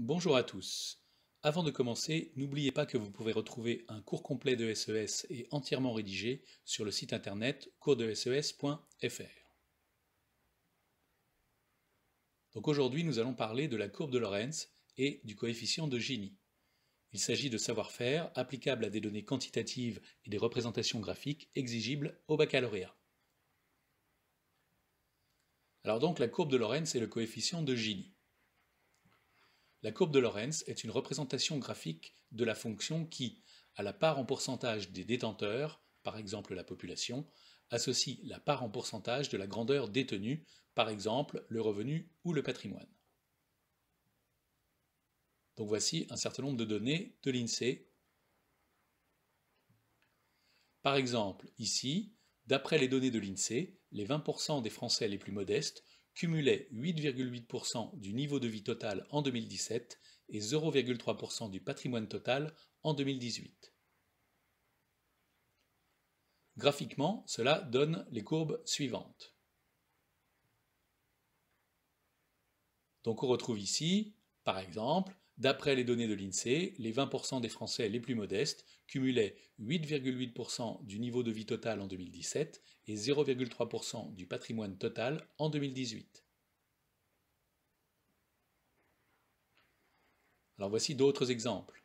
Bonjour à tous. Avant de commencer, n'oubliez pas que vous pouvez retrouver un cours complet de SES e et entièrement rédigé sur le site internet coursdeses.fr. Donc aujourd'hui, nous allons parler de la courbe de Lorentz et du coefficient de Gini. Il s'agit de savoir-faire applicable à des données quantitatives et des représentations graphiques exigibles au baccalauréat. Alors donc la courbe de Lorentz est le coefficient de Gini. La courbe de Lorenz est une représentation graphique de la fonction qui, à la part en pourcentage des détenteurs, par exemple la population, associe la part en pourcentage de la grandeur détenue, par exemple le revenu ou le patrimoine. Donc voici un certain nombre de données de l'INSEE. Par exemple, ici, d'après les données de l'INSEE, les 20% des Français les plus modestes cumulait 8,8% du niveau de vie total en 2017 et 0,3% du patrimoine total en 2018. Graphiquement, cela donne les courbes suivantes. Donc on retrouve ici, par exemple, D'après les données de l'INSEE, les 20% des Français les plus modestes cumulaient 8,8% du niveau de vie total en 2017 et 0,3% du patrimoine total en 2018. Alors voici d'autres exemples.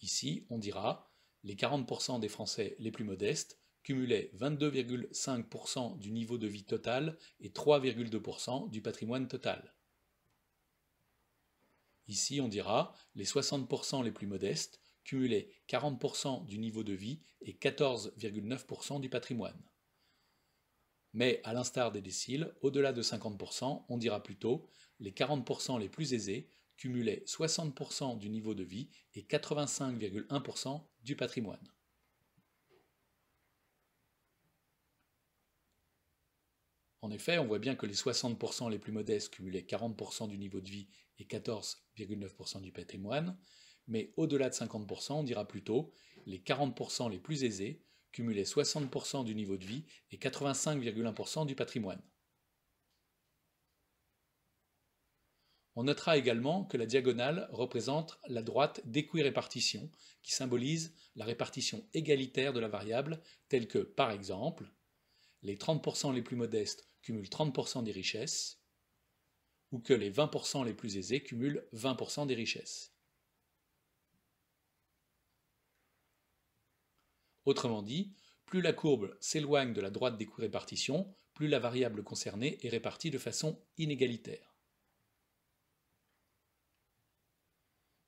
Ici, on dira les 40% des Français les plus modestes cumulaient 22,5% du niveau de vie total et 3,2% du patrimoine total. Ici, on dira les 60% les plus modestes cumulaient 40% du niveau de vie et 14,9% du patrimoine. Mais à l'instar des déciles, au-delà de 50%, on dira plutôt les 40% les plus aisés cumulaient 60% du niveau de vie et 85,1% du patrimoine. En effet, on voit bien que les 60% les plus modestes cumulaient 40% du niveau de vie et 14,9% du patrimoine, mais au-delà de 50%, on dira plutôt les 40% les plus aisés cumulaient 60% du niveau de vie et 85,1% du patrimoine. On notera également que la diagonale représente la droite d'équirépartition, qui symbolise la répartition égalitaire de la variable, telle que, par exemple, les 30% les plus modestes 30% des richesses, ou que les 20% les plus aisés cumulent 20% des richesses. Autrement dit, plus la courbe s'éloigne de la droite des répartition, plus la variable concernée est répartie de façon inégalitaire.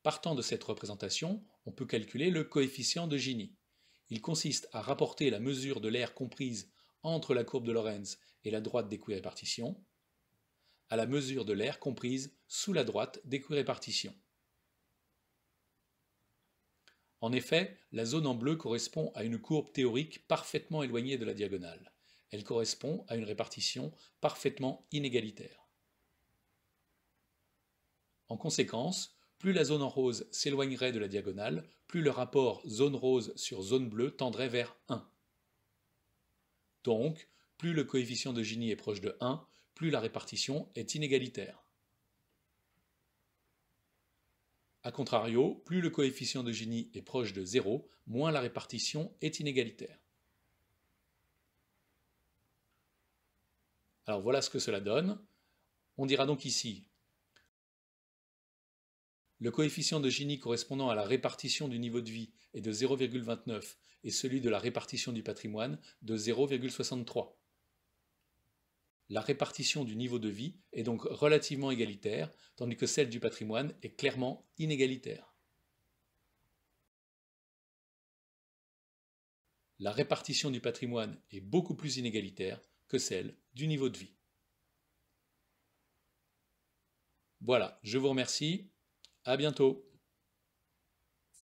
Partant de cette représentation, on peut calculer le coefficient de Gini. Il consiste à rapporter la mesure de l'aire comprise entre la courbe de Lorentz et la droite des répartition, à la mesure de l'air comprise sous la droite des répartition. En effet, la zone en bleu correspond à une courbe théorique parfaitement éloignée de la diagonale. Elle correspond à une répartition parfaitement inégalitaire. En conséquence, plus la zone en rose s'éloignerait de la diagonale, plus le rapport zone rose sur zone bleue tendrait vers 1. Donc, plus le coefficient de Gini est proche de 1, plus la répartition est inégalitaire. A contrario, plus le coefficient de Gini est proche de 0, moins la répartition est inégalitaire. Alors voilà ce que cela donne. On dira donc ici le coefficient de Gini correspondant à la répartition du niveau de vie est de 0,29 et celui de la répartition du patrimoine de 0,63. La répartition du niveau de vie est donc relativement égalitaire, tandis que celle du patrimoine est clairement inégalitaire. La répartition du patrimoine est beaucoup plus inégalitaire que celle du niveau de vie. Voilà, je vous remercie. À bientôt